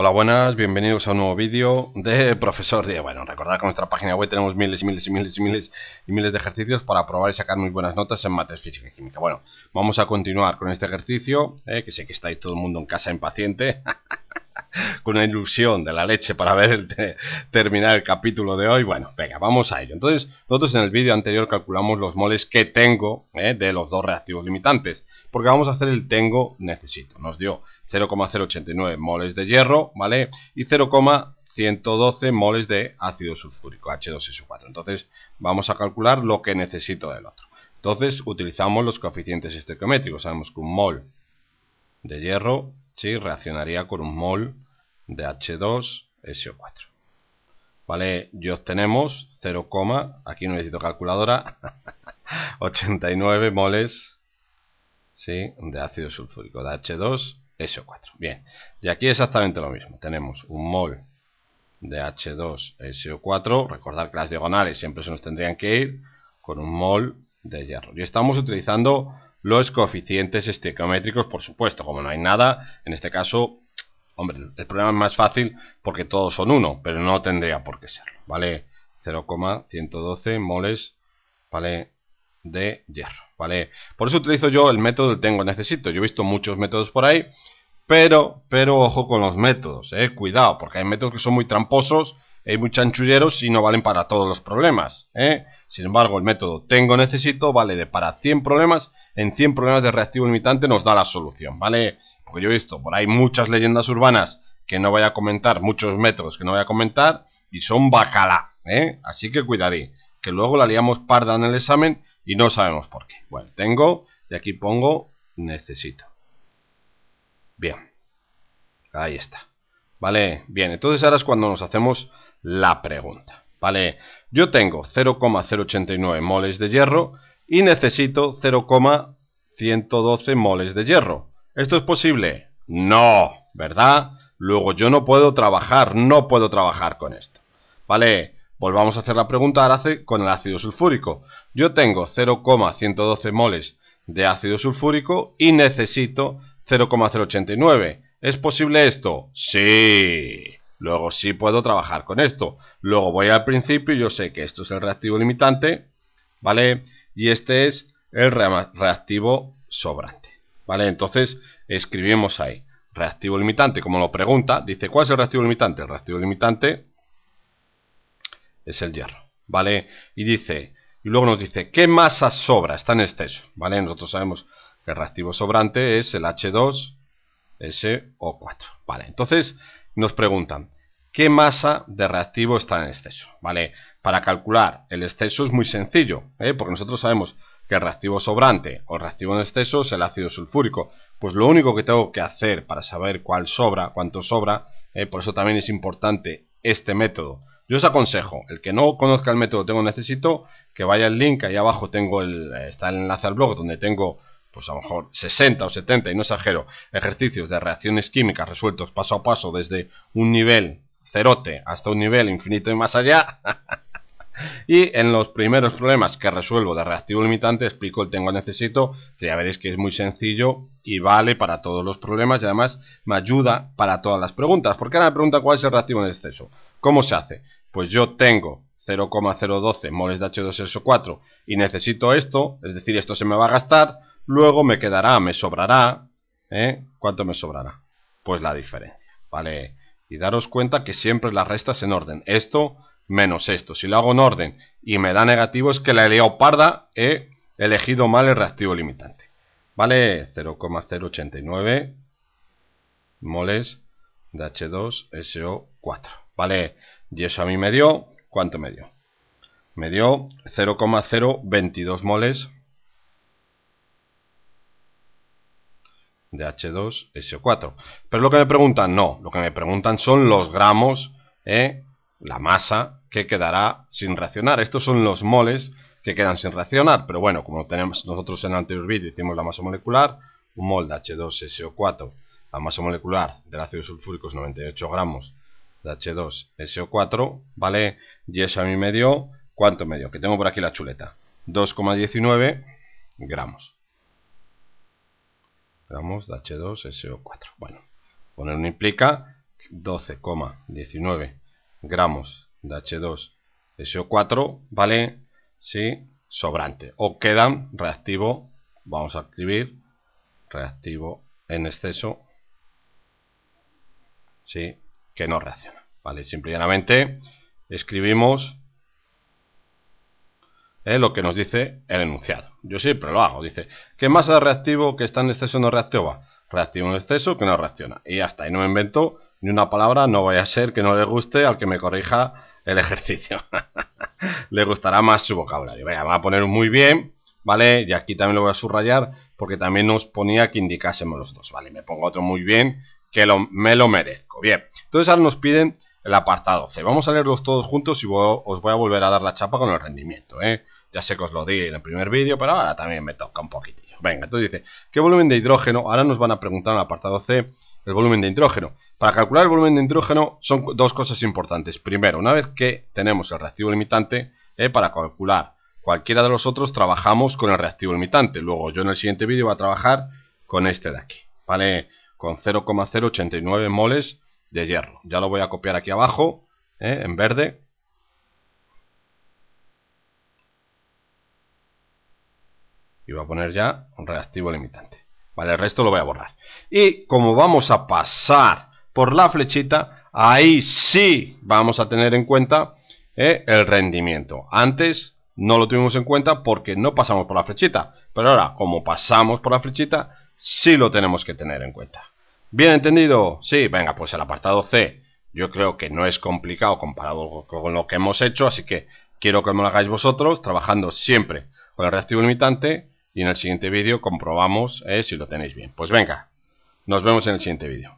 Hola, buenas, bienvenidos a un nuevo vídeo de Profesor Diego. Bueno, recordad que en nuestra página web tenemos miles y miles y miles y miles y miles de ejercicios para probar y sacar muy buenas notas en mates física y química. Bueno, vamos a continuar con este ejercicio, eh, que sé que estáis todo el mundo en casa impaciente. con una ilusión de la leche para ver terminar el capítulo de hoy. Bueno, venga, vamos a ello. Entonces, nosotros en el vídeo anterior calculamos los moles que tengo ¿eh? de los dos reactivos limitantes, porque vamos a hacer el tengo necesito. Nos dio 0,089 moles de hierro, ¿vale? Y 0,112 moles de ácido sulfúrico, H2SO4. Entonces, vamos a calcular lo que necesito del otro. Entonces, utilizamos los coeficientes estequiométricos. Sabemos que un mol de hierro ¿sí? reaccionaría con un mol de H2SO4. ¿Vale? Y obtenemos 0, aquí no necesito calculadora, 89 moles de ácido sulfúrico, de H2SO4. Bien, y aquí exactamente lo mismo. Tenemos un mol de H2SO4, recordad que las diagonales siempre se nos tendrían que ir con un mol de hierro. Y estamos utilizando los coeficientes estequiométricos, por supuesto, como no hay nada, en este caso, hombre, el problema es más fácil porque todos son uno, pero no tendría por qué serlo, ¿vale? 0,112 moles, ¿vale? De hierro, ¿vale? Por eso utilizo yo el método del tengo necesito, yo he visto muchos métodos por ahí, pero, pero ojo con los métodos, ¿eh? Cuidado, porque hay métodos que son muy tramposos hay muchos y no valen para todos los problemas. ¿eh? Sin embargo, el método tengo necesito vale de para 100 problemas, en 100 problemas de reactivo limitante nos da la solución, ¿vale? Porque yo he visto por ahí muchas leyendas urbanas que no voy a comentar, muchos métodos que no voy a comentar, y son bacala. ¿eh? Así que cuidadí, que luego la liamos parda en el examen y no sabemos por qué. Bueno, tengo, y aquí pongo necesito. Bien, ahí está. ¿Vale? Bien, entonces ahora es cuando nos hacemos la pregunta. ¿Vale? Yo tengo 0,089 moles de hierro y necesito 0,112 moles de hierro. ¿Esto es posible? No, ¿verdad? Luego yo no puedo trabajar, no puedo trabajar con esto. ¿Vale? Volvamos a hacer la pregunta ahora con el ácido sulfúrico. Yo tengo 0,112 moles de ácido sulfúrico y necesito 0,089. ¿Es posible esto? Sí. Luego sí puedo trabajar con esto. Luego voy al principio y yo sé que esto es el reactivo limitante, ¿vale? Y este es el reactivo sobrante, ¿vale? Entonces escribimos ahí, reactivo limitante, como lo pregunta, dice, ¿cuál es el reactivo limitante? El reactivo limitante es el hierro, ¿vale? Y dice, y luego nos dice, ¿qué masa sobra? Está en exceso, ¿vale? Nosotros sabemos que el reactivo sobrante es el H2 SO4. Vale, entonces nos preguntan, ¿qué masa de reactivo está en exceso? Vale, para calcular el exceso es muy sencillo, ¿eh? porque nosotros sabemos que el reactivo sobrante o reactivo en exceso es el ácido sulfúrico. Pues lo único que tengo que hacer para saber cuál sobra, cuánto sobra, ¿eh? por eso también es importante este método. Yo os aconsejo, el que no conozca el método tengo necesito, que vaya al link, ahí abajo tengo el, eh, está el enlace al blog donde tengo pues a lo mejor 60 o 70, y no exagero, ejercicios de reacciones químicas resueltos paso a paso desde un nivel cerote hasta un nivel infinito y más allá. y en los primeros problemas que resuelvo de reactivo limitante explico el tengo necesito, que ya veréis que es muy sencillo y vale para todos los problemas y además me ayuda para todas las preguntas. Porque ahora me pregunta cuál es el reactivo en exceso. ¿Cómo se hace? Pues yo tengo 0,012 moles de H2SO4 y necesito esto, es decir, esto se me va a gastar, luego me quedará, me sobrará, ¿eh? ¿Cuánto me sobrará? Pues la diferencia, ¿vale? Y daros cuenta que siempre las restas en orden. Esto menos esto. Si lo hago en orden y me da negativo es que la leoparda parda, he elegido mal el reactivo limitante. ¿Vale? 0,089 moles de H2SO4. ¿Vale? Y eso a mí me dio, ¿cuánto me dio? Me dio 0,022 moles de H2SO4. Pero lo que me preguntan, no, lo que me preguntan son los gramos, ¿eh? la masa que quedará sin reaccionar. Estos son los moles que quedan sin reaccionar, pero bueno, como tenemos nosotros en el anterior vídeo hicimos la masa molecular, un mol de H2SO4, la masa molecular del ácido sulfúrico es 98 gramos de H2SO4, ¿vale? Y eso a mí me ¿cuánto medio? Que tengo por aquí la chuleta, 2,19 gramos gramos de H2SO4. Bueno, poner implica 12,19 gramos de H2SO4, ¿vale? Sí, sobrante. O quedan reactivo, vamos a escribir reactivo en exceso, sí, que no reacciona, ¿vale? Simplemente escribimos ¿eh? lo que nos dice el enunciado. Yo siempre lo hago. Dice, ¿qué masa reactivo que está en exceso no reactiva? Reactivo en exceso que no reacciona. Y hasta ahí no me invento ni una palabra. No vaya a ser que no le guste al que me corrija el ejercicio. le gustará más su vocabulario. Voy va a poner muy bien, ¿vale? Y aquí también lo voy a subrayar porque también nos ponía que indicásemos los dos, ¿vale? Me pongo otro muy bien que lo, me lo merezco. Bien, entonces ahora nos piden el apartado C. Vamos a leerlos todos juntos y os voy a volver a dar la chapa con el rendimiento, ¿eh? Ya sé que os lo di en el primer vídeo, pero ahora también me toca un poquitillo. Venga, entonces dice, ¿qué volumen de hidrógeno? Ahora nos van a preguntar en el apartado C el volumen de hidrógeno. Para calcular el volumen de hidrógeno son dos cosas importantes. Primero, una vez que tenemos el reactivo limitante, eh, para calcular cualquiera de los otros trabajamos con el reactivo limitante. Luego yo en el siguiente vídeo voy a trabajar con este de aquí, ¿vale? Con 0,089 moles de hierro. Ya lo voy a copiar aquí abajo, eh, en verde, y voy a poner ya un reactivo limitante. Vale, el resto lo voy a borrar. Y como vamos a pasar por la flechita, ahí sí vamos a tener en cuenta eh, el rendimiento. Antes no lo tuvimos en cuenta porque no pasamos por la flechita. Pero ahora, como pasamos por la flechita, sí lo tenemos que tener en cuenta. ¿Bien entendido? Sí, venga, pues el apartado C yo creo que no es complicado comparado con lo que hemos hecho, así que quiero que me lo hagáis vosotros, trabajando siempre con el reactivo limitante y en el siguiente vídeo comprobamos eh, si lo tenéis bien. Pues venga, nos vemos en el siguiente vídeo.